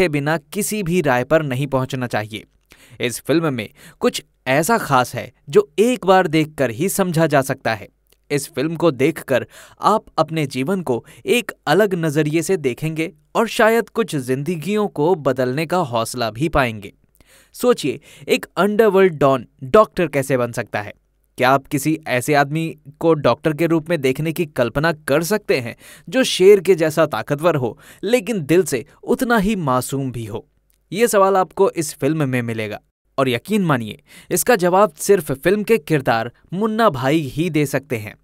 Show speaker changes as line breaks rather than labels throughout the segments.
बिना किसी भी राय पर नहीं पहुंचना चाहिए इस फिल्म में कुछ ऐसा खास है जो एक बार देखकर ही समझा जा सकता है इस फिल्म को देखकर आप अपने जीवन को एक अलग नज़रिए से देखेंगे और शायद कुछ जिंदगियों को बदलने का हौसला भी पाएंगे सोचिए एक अंडरवर्ल्ड डॉन डॉक्टर कैसे बन सकता है क्या आप किसी ऐसे आदमी को डॉक्टर के रूप में देखने की कल्पना कर सकते हैं जो शेर के जैसा ताकतवर हो लेकिन दिल से उतना ही मासूम भी हो ये सवाल आपको इस फिल्म में मिलेगा और यकीन मानिए इसका जवाब सिर्फ फिल्म के किरदार मुन्ना भाई ही दे सकते हैं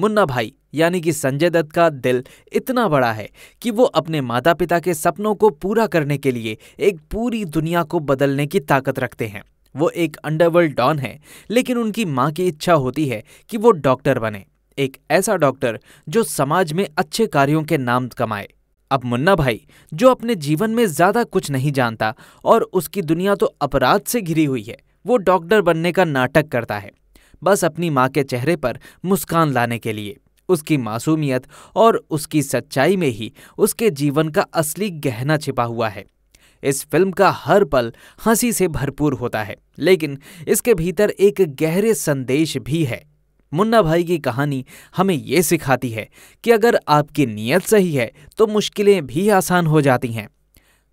मुन्ना भाई यानी कि संजय दत्त का दिल इतना बड़ा है कि वो अपने माता पिता के सपनों को पूरा करने के लिए एक पूरी दुनिया को बदलने की ताकत रखते हैं वो एक अंडरवर्ल्ड डॉन है लेकिन उनकी माँ की इच्छा होती है कि वो डॉक्टर बने एक ऐसा डॉक्टर जो समाज में अच्छे कार्यों के नाम कमाए अब मुन्ना भाई जो अपने जीवन में ज़्यादा कुछ नहीं जानता और उसकी दुनिया तो अपराध से घिरी हुई है वो डॉक्टर बनने का नाटक करता है बस अपनी माँ के चेहरे पर मुस्कान लाने के लिए उसकी मासूमियत और उसकी सच्चाई में ही उसके जीवन का असली गहना छिपा हुआ है इस फिल्म का हर पल हंसी से भरपूर होता है लेकिन इसके भीतर एक गहरे संदेश भी है मुन्ना भाई की कहानी हमें यह सिखाती है कि अगर आपकी नीयत सही है तो मुश्किलें भी आसान हो जाती हैं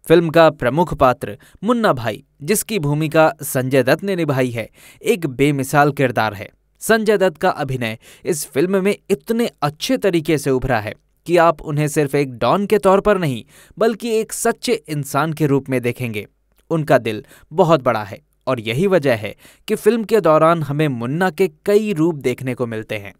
फिल्म का प्रमुख पात्र मुन्ना भाई जिसकी भूमिका संजय दत्त ने निभाई है एक बेमिसाल किरदार है संजय दत्त का अभिनय इस फिल्म में इतने अच्छे तरीके से उभरा है कि आप उन्हें सिर्फ एक डॉन के तौर पर नहीं बल्कि एक सच्चे इंसान के रूप में देखेंगे उनका दिल बहुत बड़ा है और यही वजह है कि फिल्म के दौरान हमें मुन्ना के कई रूप देखने को मिलते हैं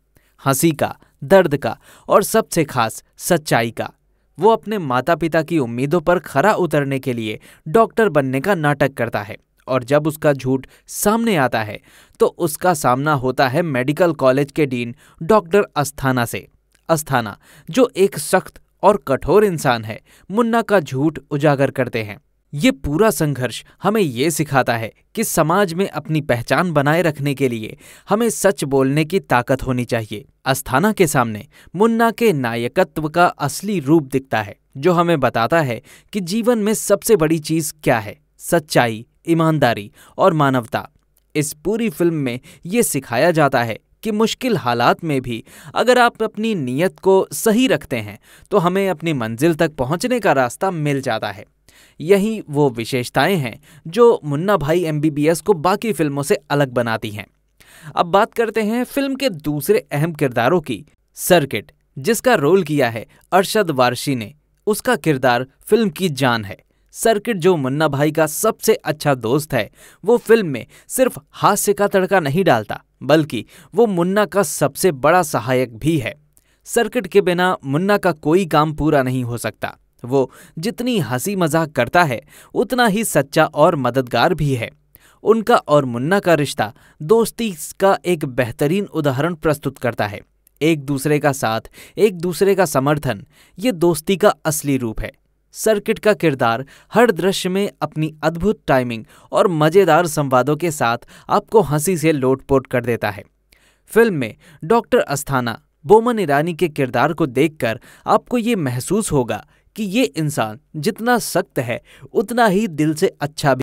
हंसी का दर्द का और सबसे खास सच्चाई का वो अपने माता पिता की उम्मीदों पर खरा उतरने के लिए डॉक्टर बनने का नाटक करता है और जब उसका झूठ सामने आता है तो उसका सामना होता है मेडिकल कॉलेज के डीन डॉक्टर अस्थाना से अस्थाना जो एक सख्त और कठोर इंसान है मुन्ना का झूठ उजागर करते हैं ये पूरा संघर्ष हमें ये सिखाता है कि समाज में अपनी पहचान बनाए रखने के लिए हमें सच बोलने की ताकत होनी चाहिए अस्थाना के सामने मुन्ना के नायकत्व का असली रूप दिखता है जो हमें बताता है कि जीवन में सबसे बड़ी चीज क्या है सच्चाई ईमानदारी और मानवता इस पूरी फिल्म में ये सिखाया जाता है कि मुश्किल हालात में भी अगर आप अपनी नीयत को सही रखते हैं तो हमें अपनी मंजिल तक पहुंचने का रास्ता मिल जाता है यही वो विशेषताएं हैं जो मुन्ना भाई एम को बाकी फिल्मों से अलग बनाती हैं अब बात करते हैं फिल्म के दूसरे अहम किरदारों की सर्किट जिसका रोल किया है अरशद वारशी ने उसका किरदार फिल्म की जान है सर्किट जो मुन्ना भाई का सबसे अच्छा दोस्त है वो फिल्म में सिर्फ हास्य का तड़का नहीं डालता बल्कि वो मुन्ना का सबसे बड़ा सहायक भी है सर्किट के बिना मुन्ना का कोई काम पूरा नहीं हो सकता वो जितनी हंसी मजाक करता है उतना ही सच्चा और मददगार भी है उनका और मुन्ना का रिश्ता दोस्ती का एक बेहतरीन उदाहरण प्रस्तुत करता है एक दूसरे का साथ एक दूसरे का समर्थन ये दोस्ती का असली रूप है सर्किट का किरदार हर दृश्य में अपनी अद्भुत टाइमिंग और मज़ेदार संवादों के साथ आपको हंसी से लोटपोट कर देता है फिल्म में डॉक्टर अस्थाना बोमन ईरानी के किरदार को देखकर आपको ये महसूस होगा कि ये इंसान जितना सख्त है उतना ही दिल से अच्छा भी